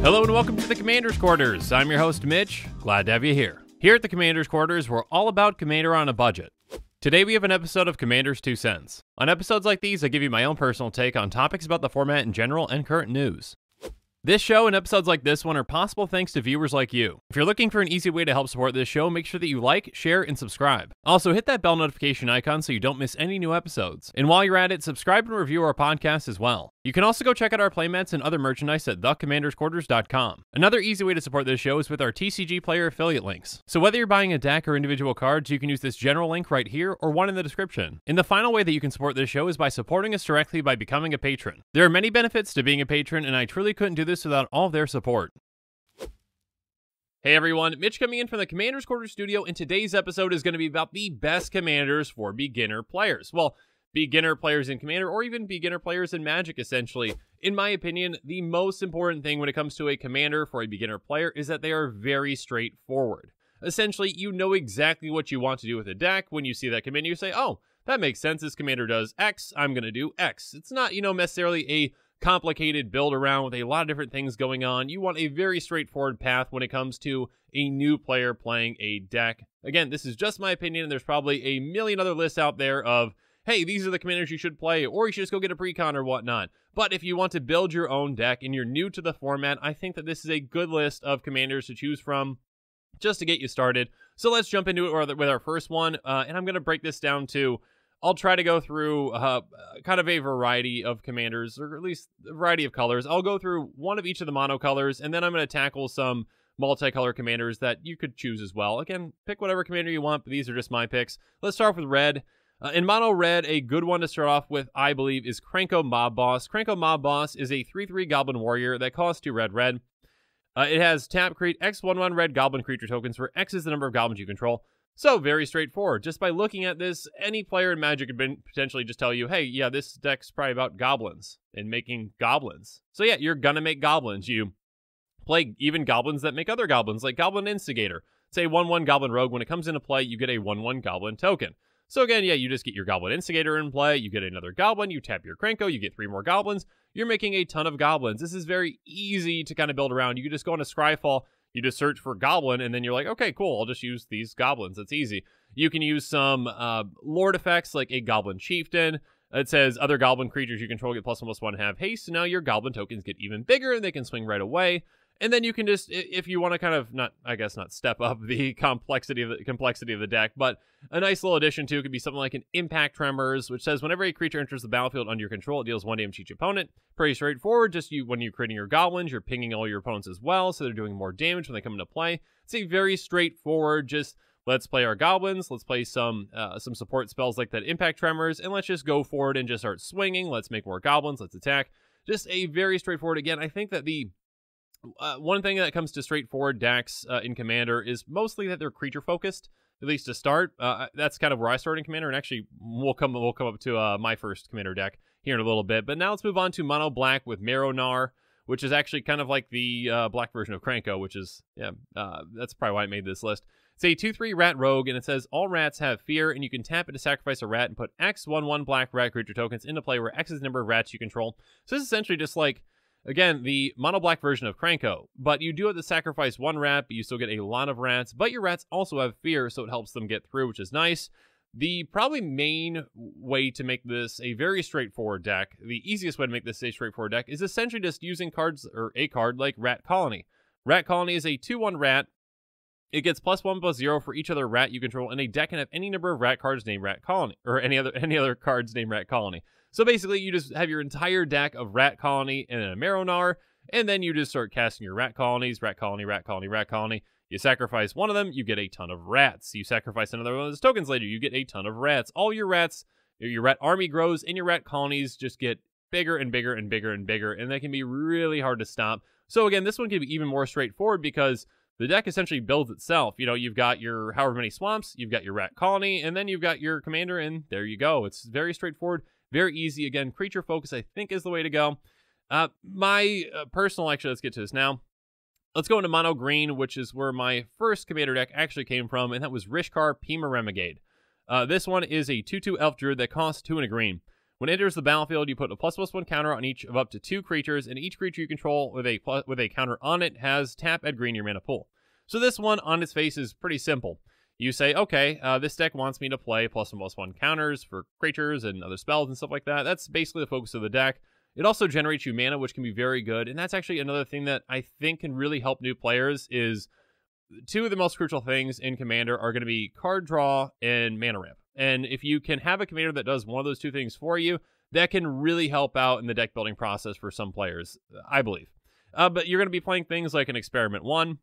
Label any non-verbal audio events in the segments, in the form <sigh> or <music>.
Hello and welcome to the Commander's Quarters. I'm your host, Mitch. Glad to have you here. Here at the Commander's Quarters, we're all about Commander on a budget. Today we have an episode of Commander's Two Cents. On episodes like these, I give you my own personal take on topics about the format in general and current news. This show and episodes like this one are possible thanks to viewers like you. If you're looking for an easy way to help support this show, make sure that you like, share, and subscribe. Also, hit that bell notification icon so you don't miss any new episodes. And while you're at it, subscribe and review our podcast as well. You can also go check out our playmats and other merchandise at thecommandersquarters.com. Another easy way to support this show is with our TCG player affiliate links. So whether you're buying a deck or individual cards, you can use this general link right here or one in the description. And the final way that you can support this show is by supporting us directly by becoming a patron. There are many benefits to being a patron, and I truly couldn't do this this without all their support. Hey everyone, Mitch coming in from the Commander's Quarter studio, and today's episode is going to be about the best commanders for beginner players. Well, beginner players in Commander, or even beginner players in Magic, essentially. In my opinion, the most important thing when it comes to a commander for a beginner player is that they are very straightforward. Essentially, you know exactly what you want to do with a deck. When you see that commander, you say, oh, that makes sense. This commander does X, I'm going to do X. It's not, you know, necessarily a complicated build around with a lot of different things going on. You want a very straightforward path when it comes to a new player playing a deck. Again, this is just my opinion, and there's probably a million other lists out there of, hey, these are the commanders you should play, or you should just go get a precon or whatnot. But if you want to build your own deck and you're new to the format, I think that this is a good list of commanders to choose from just to get you started. So let's jump into it with our first one, uh, and I'm going to break this down to I'll try to go through uh, kind of a variety of commanders, or at least a variety of colors. I'll go through one of each of the colors, and then I'm going to tackle some multicolor commanders that you could choose as well. Again, pick whatever commander you want, but these are just my picks. Let's start off with red. Uh, in mono red, a good one to start off with, I believe, is Cranko Mob Boss. Cranko Mob Boss is a 3 3 Goblin Warrior that costs 2 red red. Uh, it has tap create X11 red Goblin creature tokens, where X is the number of goblins you control. So very straightforward. Just by looking at this, any player in Magic could potentially just tell you, "Hey, yeah, this deck's probably about goblins and making goblins." So yeah, you're gonna make goblins. You play even goblins that make other goblins, like Goblin Instigator. Say one-one Goblin Rogue. When it comes into play, you get a one-one Goblin token. So again, yeah, you just get your Goblin Instigator in play. You get another Goblin. You tap your Cranko, You get three more Goblins. You're making a ton of Goblins. This is very easy to kind of build around. You can just go on a Scryfall you just search for goblin, and then you're like, okay, cool, I'll just use these goblins. It's easy. You can use some uh, lord effects like a goblin chieftain. It says other goblin creatures you control get plus one plus one have haste. So now your goblin tokens get even bigger and they can swing right away and then you can just if you want to kind of not i guess not step up the <laughs> complexity of the complexity of the deck but a nice little addition too could be something like an impact tremors which says whenever a creature enters the battlefield under your control it deals one damage to each opponent pretty straightforward just you when you're creating your goblins you're pinging all your opponents as well so they're doing more damage when they come into play it's a very straightforward just let's play our goblins let's play some uh, some support spells like that impact tremors and let's just go forward and just start swinging let's make more goblins let's attack just a very straightforward again i think that the uh, one thing that comes to straightforward Dax uh, in Commander is mostly that they're creature focused, at least to start. Uh, that's kind of where I started in Commander, and actually we'll come we'll come up to uh, my first Commander deck here in a little bit. But now let's move on to Mono Black with Maronar, which is actually kind of like the uh, black version of Cranko, which is yeah, uh, that's probably why I made this list. It's a two three rat rogue, and it says all rats have fear, and you can tap it to sacrifice a rat and put X one one black rat creature tokens into play where X is the number of rats you control. So this is essentially just like Again, the mono black version of Cranko, but you do have to sacrifice one rat, but you still get a lot of rats, but your rats also have fear, so it helps them get through, which is nice. The probably main way to make this a very straightforward deck, the easiest way to make this a straightforward deck, is essentially just using cards or a card like Rat Colony. Rat Colony is a 2 1 rat it gets plus one plus zero for each other rat you control in a deck and have any number of rat cards named Rat Colony or any other <laughs> any other cards named Rat Colony. So basically, you just have your entire deck of Rat Colony and a Maronar, and then you just start casting your Rat Colonies, Rat Colony, Rat Colony, Rat Colony. You sacrifice one of them, you get a ton of rats. You sacrifice another one of those tokens later, you get a ton of rats. All your rats, your rat army grows, and your rat colonies just get bigger and bigger and bigger and bigger, and they can be really hard to stop. So again, this one can be even more straightforward because the deck essentially builds itself. You know, you've got your however many swamps, you've got your rat colony, and then you've got your commander, and there you go. It's very straightforward, very easy. Again, creature focus, I think, is the way to go. Uh, my uh, personal, actually, let's get to this now. Let's go into mono green, which is where my first commander deck actually came from, and that was Rishkar Pima Remigade. Uh, this one is a 2 2 elf druid that costs 2 and a green. When it enters the battlefield, you put a plus plus one counter on each of up to two creatures, and each creature you control with a plus, with a counter on it has tap at green your mana pool. So this one on its face is pretty simple. You say, okay, uh, this deck wants me to play plus and plus one counters for creatures and other spells and stuff like that. That's basically the focus of the deck. It also generates you mana, which can be very good, and that's actually another thing that I think can really help new players is two of the most crucial things in Commander are going to be card draw and mana ramp. And if you can have a commander that does one of those two things for you, that can really help out in the deck building process for some players, I believe. Uh, but you're going to be playing things like an Experiment 1,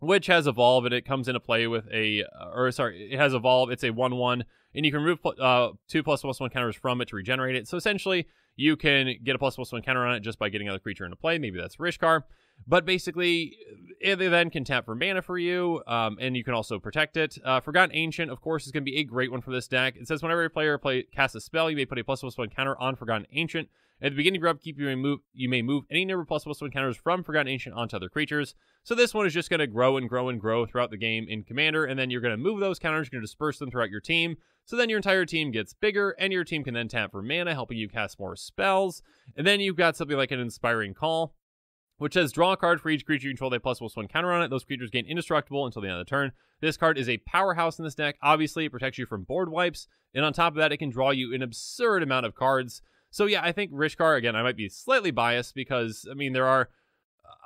which has Evolve, and it comes into play with a, or sorry, it has Evolve, it's a 1 1, and you can remove uh, 2 plus plus 1 counters from it to regenerate it. So essentially, you can get a plus plus 1 counter on it just by getting another creature into play. Maybe that's Rishkar. But basically, eh, they then can tap for mana for you, um, and you can also protect it. Uh, Forgotten Ancient, of course, is going to be a great one for this deck. It says whenever a player play, casts a spell, you may put a plus plus one counter on Forgotten Ancient. At the beginning of your upkeep, you may move you may move any number of plus plus one counters from Forgotten Ancient onto other creatures. So this one is just going to grow and grow and grow throughout the game in Commander, and then you're going to move those counters, you're going to disperse them throughout your team. So then your entire team gets bigger, and your team can then tap for mana, helping you cast more spells. And then you've got something like an Inspiring Call, which says draw a card for each creature you control They plus plus one counter on it. Those creatures gain indestructible until the end of the turn. This card is a powerhouse in this deck. Obviously, it protects you from board wipes, and on top of that, it can draw you an absurd amount of cards. So yeah, I think Rishkar again. I might be slightly biased because I mean there are,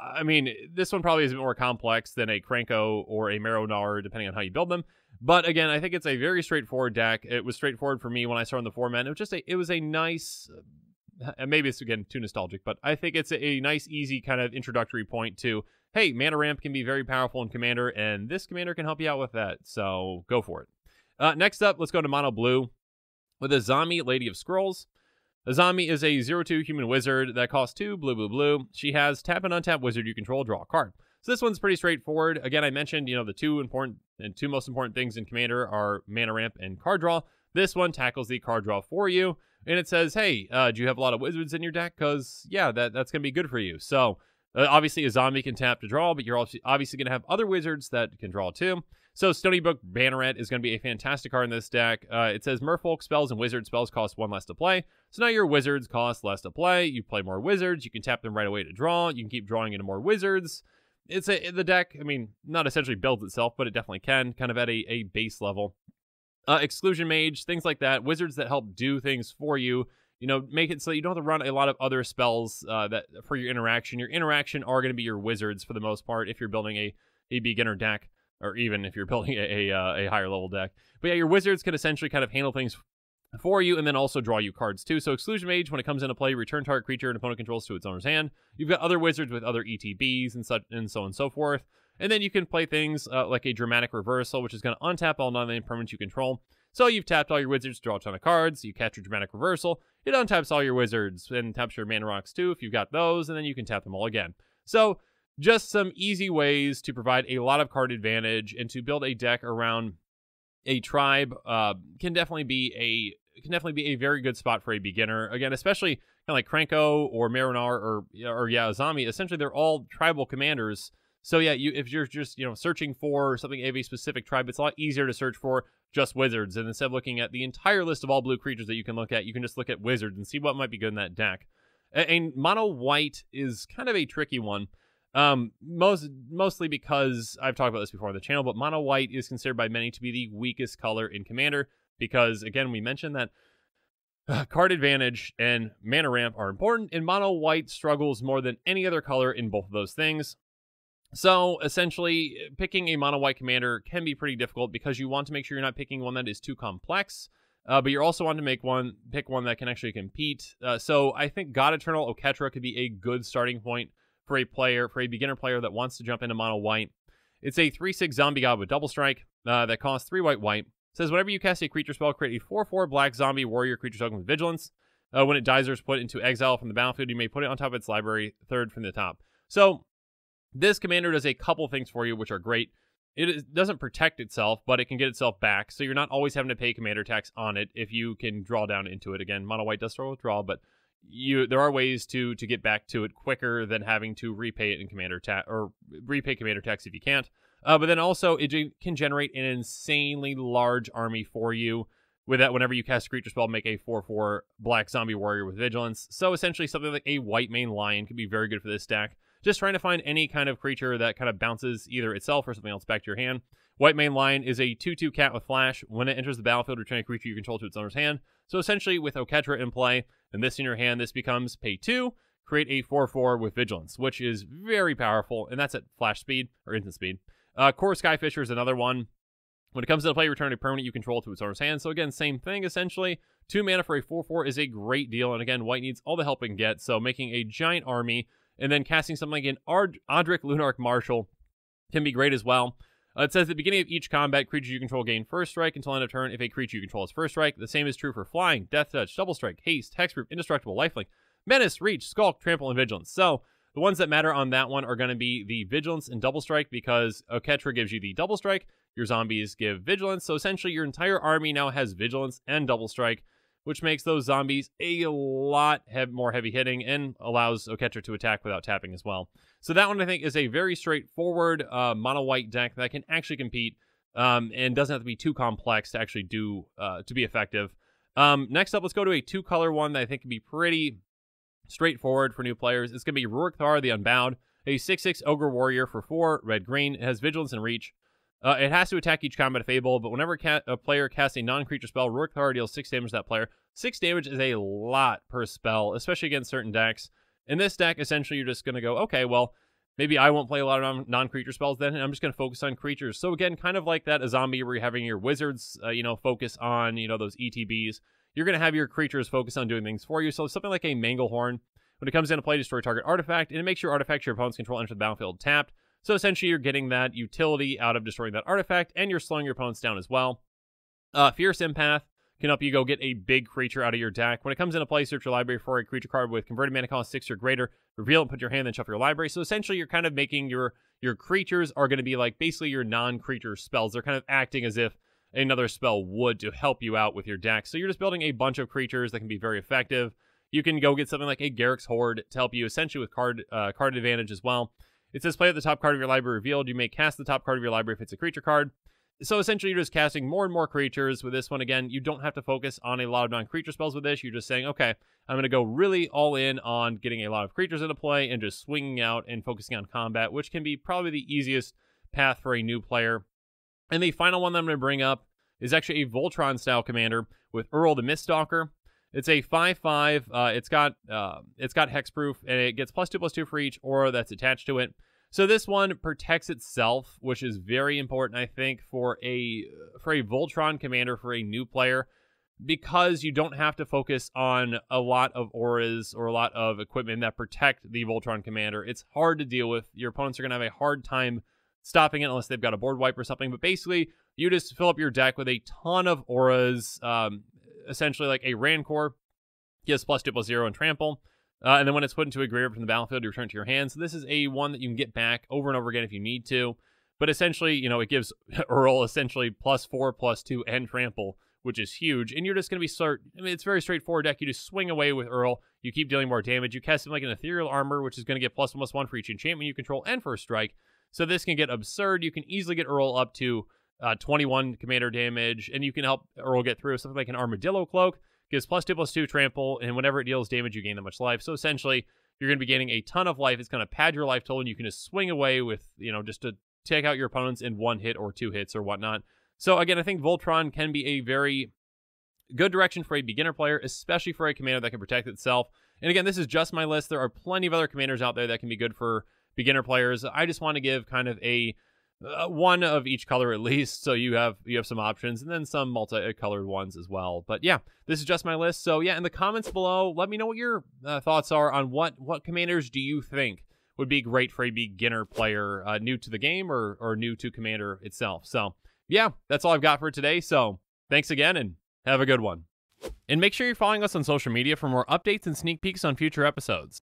I mean this one probably is more complex than a Cranko or a Marrow depending on how you build them. But again, I think it's a very straightforward deck. It was straightforward for me when I started on the format. It was just a, it was a nice <laughs> maybe it's again too nostalgic, but I think it's a, nice, easy kind of introductory point to hey, Mana Ramp can be very powerful in Commander, and this Commander can help you out with that. So go for it. Uh, next up, let's go to Mono Blue with Azami, Lady of Scrolls. Azami is a 0 2 human wizard that costs 2, blue, blue, blue. She has tap and untap wizard you control, draw a card. So this one's pretty straightforward. Again, I mentioned, you know, the two important and two most important things in Commander are mana ramp and card draw. This one tackles the card draw for you and it says, "Hey, uh, do you have a lot of wizards in your deck? Because yeah, that that's gonna be good for you." So uh, obviously, a zombie can tap to draw, but you're obviously gonna have other wizards that can draw too. So Stony Banneret is gonna be a fantastic card in this deck. Uh, it says Merfolk spells and wizard spells cost one less to play. So now your wizards cost less to play. You play more wizards. You can tap them right away to draw. You can keep drawing into more wizards. It's a the deck. I mean, not essentially builds itself, but it definitely can, kind of at a, a base level uh, exclusion mage, things like that, wizards that help do things for you. You know, make it so you don't have to run a lot of other spells uh, that for your interaction. Your interaction are going to be your wizards for the most part if you're building a, a beginner deck, or even if you're <laughs> building a a, uh, a higher level deck. But yeah, your wizards can essentially kind of handle things for you and then also draw you cards too. So Exclusion Mage, when it comes into play, return target creature and opponent controls to its owner's hand. You've got other wizards with other ETBs and such and so on and so forth. And then you can play things uh, like a dramatic reversal, which is going to untap all non-land permanents you control. So you've tapped all your wizards, draw a ton of cards, you catch your dramatic reversal, it untaps all your wizards, and taps your mana rocks too if you've got those, and then you can tap them all again. So just some easy ways to provide a lot of card advantage and to build a deck around a tribe uh, can definitely be a can definitely be a very good spot for a beginner. Again, especially kind of like Cranko or Marinar or or Yazami. Essentially, they're all tribal commanders so yeah, you if you're just you know searching for something of a specific tribe, it's a lot easier to search for just wizards. And instead of looking at the entire list of all blue creatures that you can look at, you can just look at wizards and see what might be good in that deck. And mono white is kind of a tricky one. Um, most mostly because I've talked about this before on the channel, but mono white is considered by many to be the weakest color in Commander because again we mentioned that uh, card advantage and mana ramp are important, and mono white struggles more than any other color in both of those things. So essentially, eh, picking a mono white commander can be pretty difficult because you want to make sure you're not picking one that is too complex, uh, but you're also want to make one pick one that can actually compete. Uh, so I think God Eternal Oketra could be a good starting point for a player for a beginner player that wants to jump into mono white. It's a three six zombie god with double strike uh, that costs three white white. It says whenever you cast a creature spell, create a four four black zombie warrior creature token with vigilance. Uh, when it dies or is put into exile from the battlefield, you may put it on top of its library, third from the top. So this commander does a couple things for you, which are great. It is, doesn't protect itself, but it can get itself back, so you're not always having to pay commander tax on it if you can draw down into it. Again, mono white does throw withdrawal, but you there are ways to to get back to it quicker than having to repay it in commander tax or repay commander tax if you can't. Uh, but then also it can generate an insanely large army for you with that whenever you cast a creature spell make a 4-4 black zombie warrior with vigilance so essentially something like a white main lion could be very good for this deck just trying to find any kind of creature that kind of bounces either itself or something else back to your hand. White Mane Lion is a 2 2 cat with flash. When it enters the battlefield, return a creature you control to its owner's hand. So essentially, with Oketra in play and this in your hand, this becomes pay 2, create a 4 4 with Vigilance, which is very powerful, and that's at flash speed or instant speed. Uh, Core Skyfisher is another one. When it comes to play, return a permanent you control to its owner's hand. So again, same thing essentially. Two mana for a 4-4 is a great deal. And again, white needs all the help it can get. So making a giant army and then casting something like an Ard- Audric Lunark Marshal can be great as well. Uh, it says at the beginning of each combat, creatures you control gain first strike until end of turn if a creature you control has first strike. The same is true for flying, death touch, double strike, haste, hexproof, indestructible, lifelink, menace, reach, skulk, trample, and vigilance. So the ones that matter on that one are going to be the vigilance and double strike because Oketra gives you the double strike. Your zombies give vigilance. So essentially, your entire army now has vigilance and double strike which makes those zombies a lot more heavy hitting and allows Oketra to attack without tapping as well. So that one I think is a very straightforward uh, mono white deck that can actually compete um, and doesn't have to be too complex to actually do uh, to be effective. Um, next up, let's go to a two color one that I think can be pretty straightforward for new players. It's going to be Rurikthar Thar the Unbound, a 6 6 Ogre Warrior for 4, red green. It has Vigilance and Reach. Uh, it has to attack each combat fable, but whenever ca- a player casts a non-creature spell, Rourke Thar deals six damage to that player. Six damage is a lot per spell, especially against certain decks. In this deck, essentially, you're just going to go, okay, well, maybe I won't play a lot of non-creature spells then, and I'm just going to focus on creatures. So again, kind of like that a zombie where you're having your wizards, uh, you know, focus on you know those ETBs. You're going to have your creatures focus on doing things for you. So something like a Manglehorn, when it comes into play, destroy target artifact, and it makes your artifact your opponent's control enter the battlefield tapped. So essentially, you're getting that utility out of destroying that artifact, and you're slowing your opponents down as well. Uh, Fierce Empath can help you go get a big creature out of your deck. When it comes into play, search your library for a creature card with converted mana cost six or greater. Reveal and put your hand, then shuffle your library. So essentially, you're kind of making your your creatures are going to be like basically your non-creature spells. They're kind of acting as if another spell would to help you out with your deck. So you're just building a bunch of creatures that can be very effective. You can go get something like a Garrick's Horde to help you essentially with card uh, card advantage as well. It says play at the top card of your library revealed. You may cast the top card of your library if it's a creature card. So essentially, you're just casting more and more creatures with this one. Again, you don't have to focus on a lot of non creature spells with this. You're just saying, okay, I'm going to go really all in on getting a lot of creatures into play and just swinging out and focusing on combat, which can be probably the easiest path for a new player. And the final one that I'm going to bring up is actually a Voltron style commander with Earl the Miststalker. It's a five five. Uh, it's got uh, it's got hexproof, and it gets plus two plus two for each aura that's attached to it. So this one protects itself, which is very important, I think, for a for a Voltron commander for a new player, because you don't have to focus on a lot of auras or a lot of equipment that protect the Voltron commander. It's hard to deal with. Your opponents are going to have a hard time stopping it unless they've got a board wipe or something. But basically, you just fill up your deck with a ton of auras, um, essentially like a Rancor. Gives plus two plus zero and trample. Uh, and then when it's put into a graveyard from the battlefield, you return to your hand. So this is a one that you can get back over and over again if you need to. But essentially, you know, it gives <laughs> Earl essentially plus four, plus two, and trample, which is huge. And you're just going to be start. I mean, it's very straightforward deck. You just swing away with Earl. You keep dealing more damage. You cast him like an ethereal armor, which is going to get plus one, plus one for each enchantment you control and for a strike. So this can get absurd. You can easily get Earl up to uh, 21 commander damage, and you can help Earl get through something like an Armadillo Cloak. Gives plus two plus two trample, and whenever it deals damage, you gain that much life. So essentially, you're going to be gaining a ton of life. It's going to pad your life total, and you can just swing away with, you know, just to take out your opponents in one hit or two hits or whatnot. So again, I think Voltron can be a very good direction for a beginner player, especially for a commander that can protect itself. And again, this is just my list. There are plenty of other commanders out there that can be good for beginner players. I just want to give kind of a uh, one of each color at least so you have you have some options and then some multi-colored ones as well but yeah this is just my list so yeah in the comments below let me know what your uh, thoughts are on what what commanders do you think would be great for a beginner player uh, new to the game or or new to commander itself so yeah that's all i've got for today so thanks again and have a good one and make sure you're following us on social media for more updates and sneak peeks on future episodes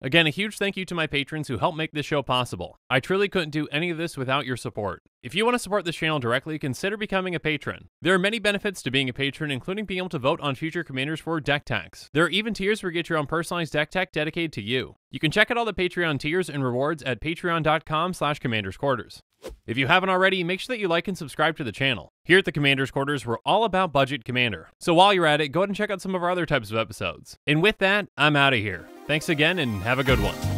Again, a huge thank you to my patrons who help make this show possible. I truly couldn't do any of this without your support. If you want to support this channel directly, consider becoming a patron. There are many benefits to being a patron, including being able to vote on future commanders for deck techs. There are even tiers where you get your own personalized deck tech dedicated to you. You can check out all the Patreon tiers and rewards at patreon.com slash commandersquarters. If you haven't already, make sure that you like and subscribe to the channel. Here at the Commander's Quarters, we're all about Budget Commander. So while you're at it, go ahead and check out some of our other types of episodes. And with that, I'm out of here. Thanks again and have a good one.